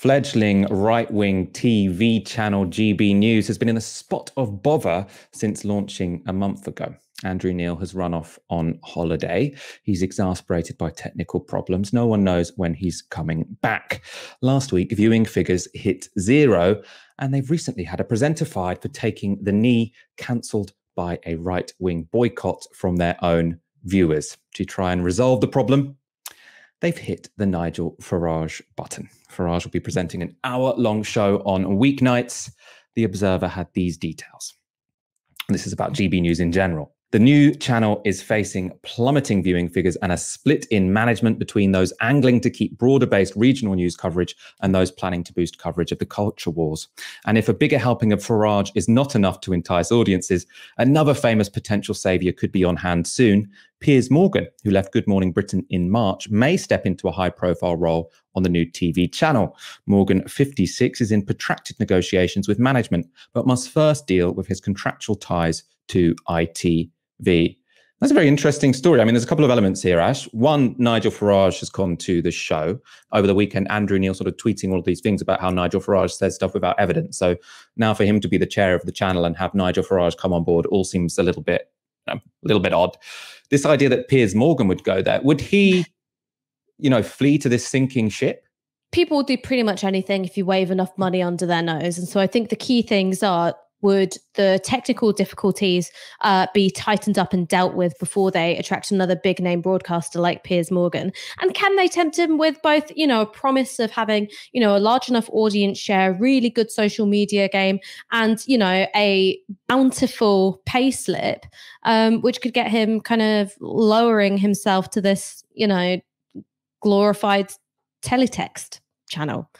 Fledgling right wing TV channel GB News has been in the spot of bother since launching a month ago. Andrew Neil has run off on holiday. He's exasperated by technical problems. No one knows when he's coming back. Last week, viewing figures hit zero, and they've recently had a presenter fired for taking the knee, cancelled by a right wing boycott from their own viewers. To try and resolve the problem, they've hit the Nigel Farage button. Farage will be presenting an hour long show on weeknights. The Observer had these details. This is about GB News in general. The new channel is facing plummeting viewing figures and a split in management between those angling to keep broader based regional news coverage and those planning to boost coverage of the culture wars. And if a bigger helping of Farage is not enough to entice audiences, another famous potential saviour could be on hand soon. Piers Morgan, who left Good Morning Britain in March, may step into a high profile role on the new TV channel. Morgan, 56, is in protracted negotiations with management, but must first deal with his contractual ties to IT V. That's a very interesting story. I mean, there's a couple of elements here, Ash. One, Nigel Farage has come to the show over the weekend. Andrew Neil sort of tweeting all of these things about how Nigel Farage says stuff without evidence. So now for him to be the chair of the channel and have Nigel Farage come on board all seems a little bit, um, a little bit odd. This idea that Piers Morgan would go there, would he, you know, flee to this sinking ship? People will do pretty much anything if you wave enough money under their nose. And so I think the key things are would the technical difficulties uh, be tightened up and dealt with before they attract another big name broadcaster like Piers Morgan? And can they tempt him with both, you know, a promise of having, you know, a large enough audience share, really good social media game, and, you know, a bountiful pay slip, um, which could get him kind of lowering himself to this, you know, glorified teletext channel?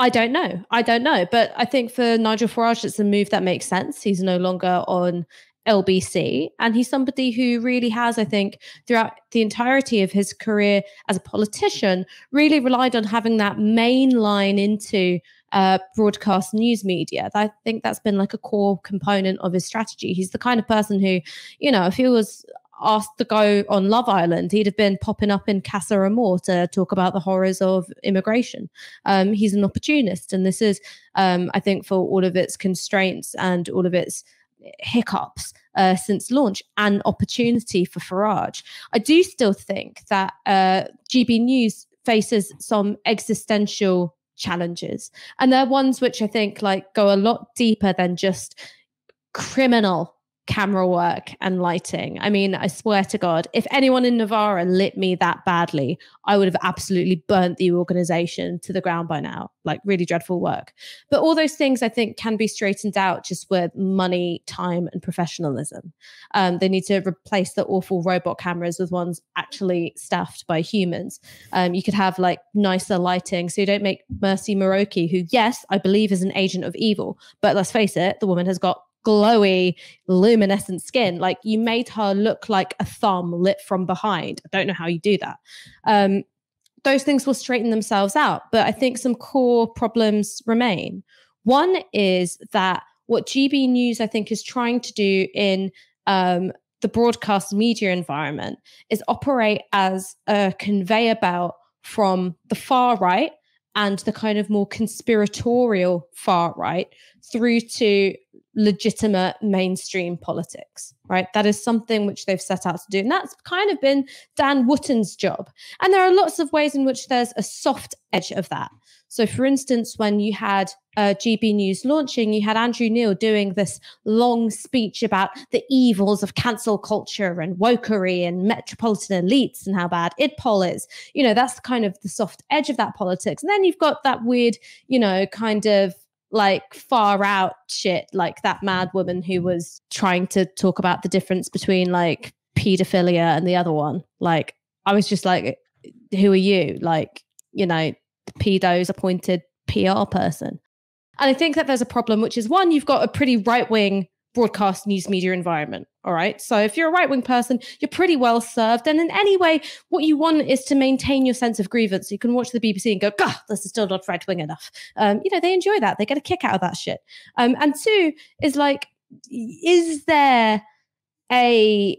I don't know. I don't know. But I think for Nigel Farage, it's a move that makes sense. He's no longer on LBC. And he's somebody who really has, I think, throughout the entirety of his career as a politician, really relied on having that main line into uh, broadcast news media. I think that's been like a core component of his strategy. He's the kind of person who, you know, if he was asked to go on Love Island, he'd have been popping up in Casa Amor to talk about the horrors of immigration. Um, he's an opportunist, and this is, um, I think, for all of its constraints and all of its hiccups uh, since launch, an opportunity for Farage. I do still think that uh, GB News faces some existential challenges, and they're ones which I think like go a lot deeper than just criminal camera work and lighting. I mean, I swear to God, if anyone in Navarra lit me that badly, I would have absolutely burnt the organization to the ground by now. Like, really dreadful work. But all those things I think can be straightened out just with money, time, and professionalism. Um, they need to replace the awful robot cameras with ones actually staffed by humans. Um, you could have like nicer lighting so you don't make Mercy Maroki, who, yes, I believe is an agent of evil, but let's face it, the woman has got glowy, luminescent skin. Like you made her look like a thumb lit from behind. I don't know how you do that. Um, those things will straighten themselves out. But I think some core problems remain. One is that what GB News, I think, is trying to do in um, the broadcast media environment is operate as a conveyor belt from the far right and the kind of more conspiratorial far right through to legitimate mainstream politics, right? That is something which they've set out to do. And that's kind of been Dan Wotton's job. And there are lots of ways in which there's a soft edge of that. So, for instance, when you had uh, GB News launching, you had Andrew Neil doing this long speech about the evils of cancel culture and wokery and metropolitan elites and how bad IDPOL is. You know, that's kind of the soft edge of that politics. And then you've got that weird, you know, kind of like far out shit, like that mad woman who was trying to talk about the difference between like pedophilia and the other one. Like, I was just like, who are you? Like, you know, the pedo's appointed PR person. And I think that there's a problem, which is one, you've got a pretty right wing broadcast news media environment. All right. So if you're a right wing person, you're pretty well served. And in any way, what you want is to maintain your sense of grievance. You can watch the BBC and go, God, this is still not right wing enough. Um, you know, they enjoy that. They get a kick out of that shit. Um, and two is like, is there a,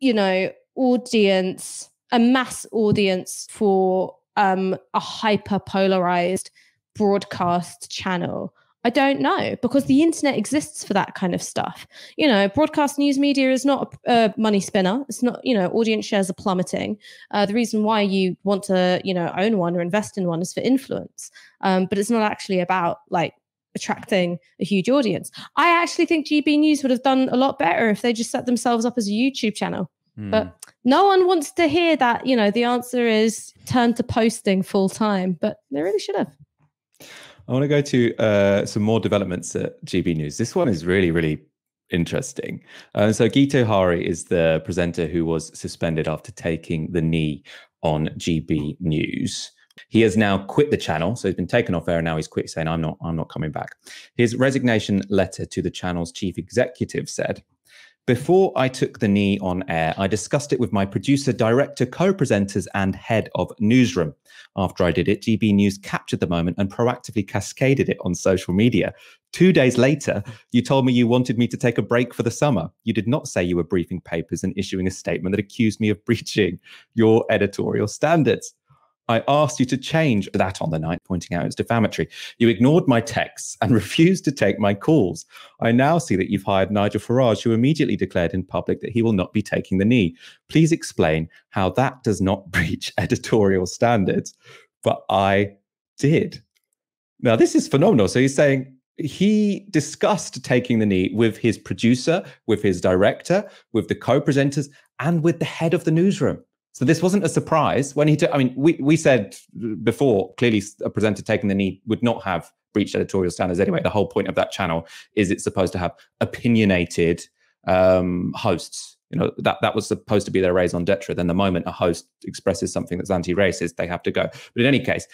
you know, audience, a mass audience for um, a hyper polarized broadcast channel? I don't know because the internet exists for that kind of stuff. You know, broadcast news media is not a, a money spinner. It's not, you know, audience shares are plummeting. Uh, the reason why you want to, you know, own one or invest in one is for influence. Um, but it's not actually about like attracting a huge audience. I actually think GB News would have done a lot better if they just set themselves up as a YouTube channel. Mm. But no one wants to hear that, you know, the answer is turn to posting full time, but they really should have. I want to go to uh, some more developments at GB News. This one is really, really interesting. Uh, so Gito Hari is the presenter who was suspended after taking the knee on GB News. He has now quit the channel, so he's been taken off air, and now he's quit, saying, "I'm not, I'm not coming back." His resignation letter to the channel's chief executive said, before I took the knee on air, I discussed it with my producer, director, co presenters, and head of newsroom. After I did it, GB News captured the moment and proactively cascaded it on social media. Two days later, you told me you wanted me to take a break for the summer. You did not say you were briefing papers and issuing a statement that accused me of breaching your editorial standards. I asked you to change that on the night, pointing out it's defamatory. You ignored my texts and refused to take my calls. I now see that you've hired Nigel Farage, who immediately declared in public that he will not be taking the knee. Please explain how that does not breach editorial standards. But I did. Now, this is phenomenal. So he's saying he discussed taking the knee with his producer, with his director, with the co presenters, and with the head of the newsroom. So this wasn't a surprise when he took. I mean, we we said before clearly a presenter taking the knee would not have breached editorial standards anyway. The whole point of that channel is it's supposed to have opinionated um, hosts. You know that that was supposed to be their raison d'être. Then the moment a host expresses something that's anti-racist, they have to go. But in any case,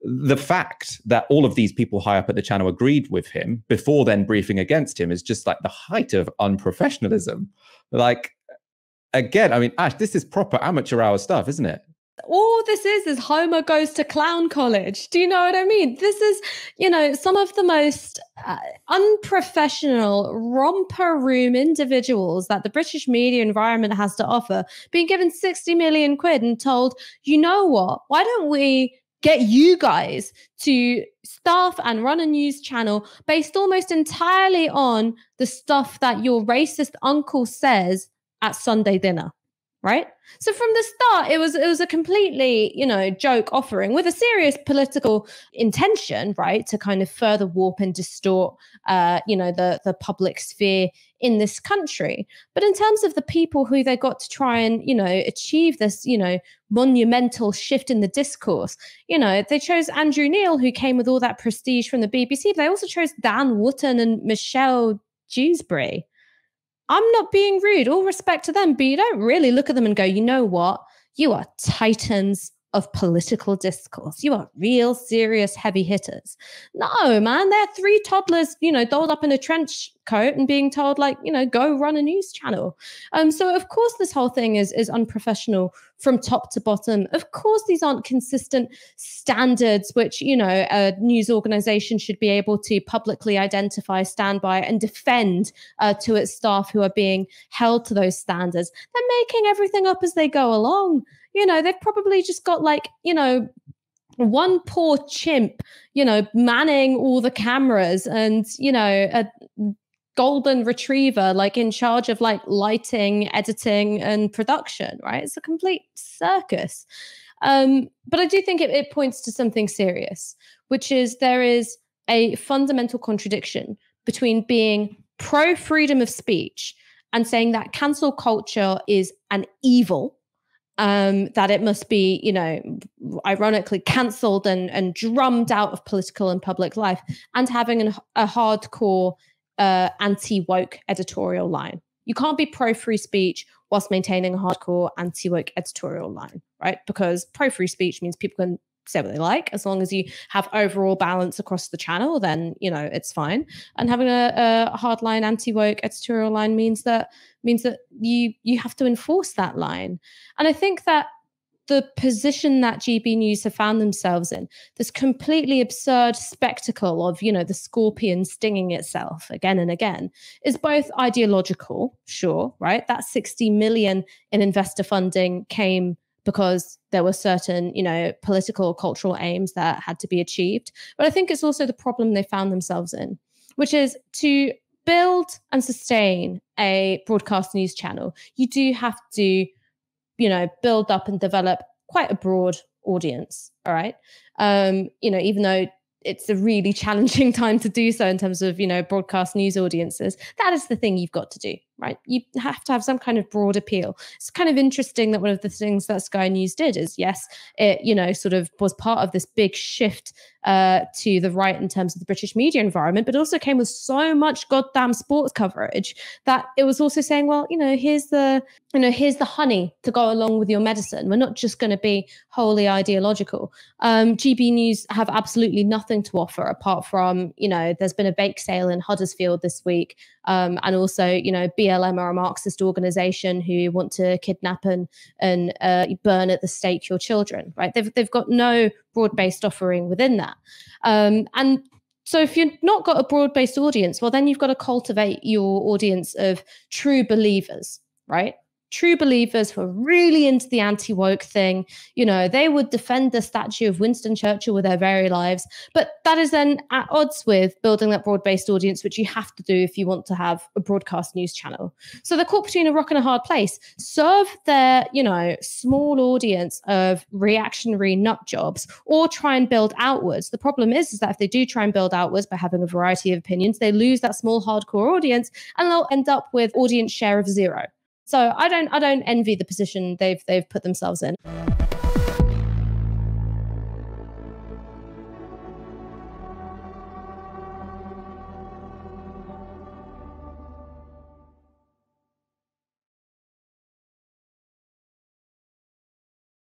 the fact that all of these people high up at the channel agreed with him before then briefing against him is just like the height of unprofessionalism. Like again, I mean, Ash, this is proper amateur hour stuff, isn't it? all this is is Homer goes to clown college. Do you know what I mean? This is, you know, some of the most uh, unprofessional romper room individuals that the British media environment has to offer, being given 60 million quid and told, you know what? Why don't we get you guys to staff and run a news channel based almost entirely on the stuff that your racist uncle says at Sunday dinner, right? So from the start, it was it was a completely you know joke offering with a serious political intention, right, to kind of further warp and distort, uh, you know, the the public sphere in this country. But in terms of the people who they got to try and you know achieve this, you know, monumental shift in the discourse, you know, they chose Andrew Neil, who came with all that prestige from the BBC. But they also chose Dan Wotton and Michelle Dewsbury I'm not being rude. All respect to them, but you don't really look at them and go, you know what? You are titans of political discourse. You are real serious heavy hitters. No, man, they're three toddlers, you know, dolled up in a trench coat and being told, like, you know, go run a news channel. Um, so of course this whole thing is is unprofessional from top to bottom. Of course, these aren't consistent standards which, you know, a news organization should be able to publicly identify, stand by, and defend uh, to its staff who are being held to those standards. They're making everything up as they go along you know, they've probably just got like, you know, one poor chimp, you know, manning all the cameras and, you know, a golden retriever like in charge of like lighting, editing and production, right? It's a complete circus. Um, but I do think it, it points to something serious, which is there is a fundamental contradiction between being pro freedom of speech and saying that cancel culture is an evil um, that it must be, you know, ironically cancelled and, and drummed out of political and public life, and having an, a hardcore uh, anti woke editorial line. You can't be pro free speech whilst maintaining a hardcore anti woke editorial line, right? Because pro free speech means people can say what they like as long as you have overall balance across the channel then you know it's fine and having a, a hardline anti-woke editorial line means that means that you you have to enforce that line and i think that the position that GB News have found themselves in, this completely absurd spectacle of, you know, the scorpion stinging itself again and again, is both ideological, sure, right? That 60 million in investor funding came because there were certain, you know, political or cultural aims that had to be achieved. But I think it's also the problem they found themselves in, which is to build and sustain a broadcast news channel, you do have to, you know, build up and develop quite a broad audience. All right. Um, you know, even though it's a really challenging time to do so in terms of, you know, broadcast news audiences, that is the thing you've got to do right? You have to have some kind of broad appeal. It's kind of interesting that one of the things that Sky News did is, yes, it, you know, sort of was part of this big shift uh, to the right in terms of the British media environment, but also came with so much goddamn sports coverage that it was also saying, well, you know, here's the, you know, here's the honey to go along with your medicine. We're not just going to be wholly ideological. Um, GB News have absolutely nothing to offer apart from, you know, there's been a bake sale in Huddersfield this week, um, and also, you know, BS BLM or a Marxist organization who want to kidnap and and uh, burn at the stake your children, right? They've they've got no broad based offering within that, um, and so if you've not got a broad based audience, well then you've got to cultivate your audience of true believers, right? true believers who are really into the anti woke thing. You know, they would defend the statue of Winston Churchill with their very lives. But that is then at odds with building that broad based audience, which you have to do if you want to have a broadcast news channel. So they're caught between a rock and a hard place. Serve their, you know, small audience of reactionary nut jobs or try and build outwards. The problem is, is that if they do try and build outwards by having a variety of opinions, they lose that small hardcore audience and they'll end up with audience share of zero. So I don't I don't envy the position they've they've put themselves in.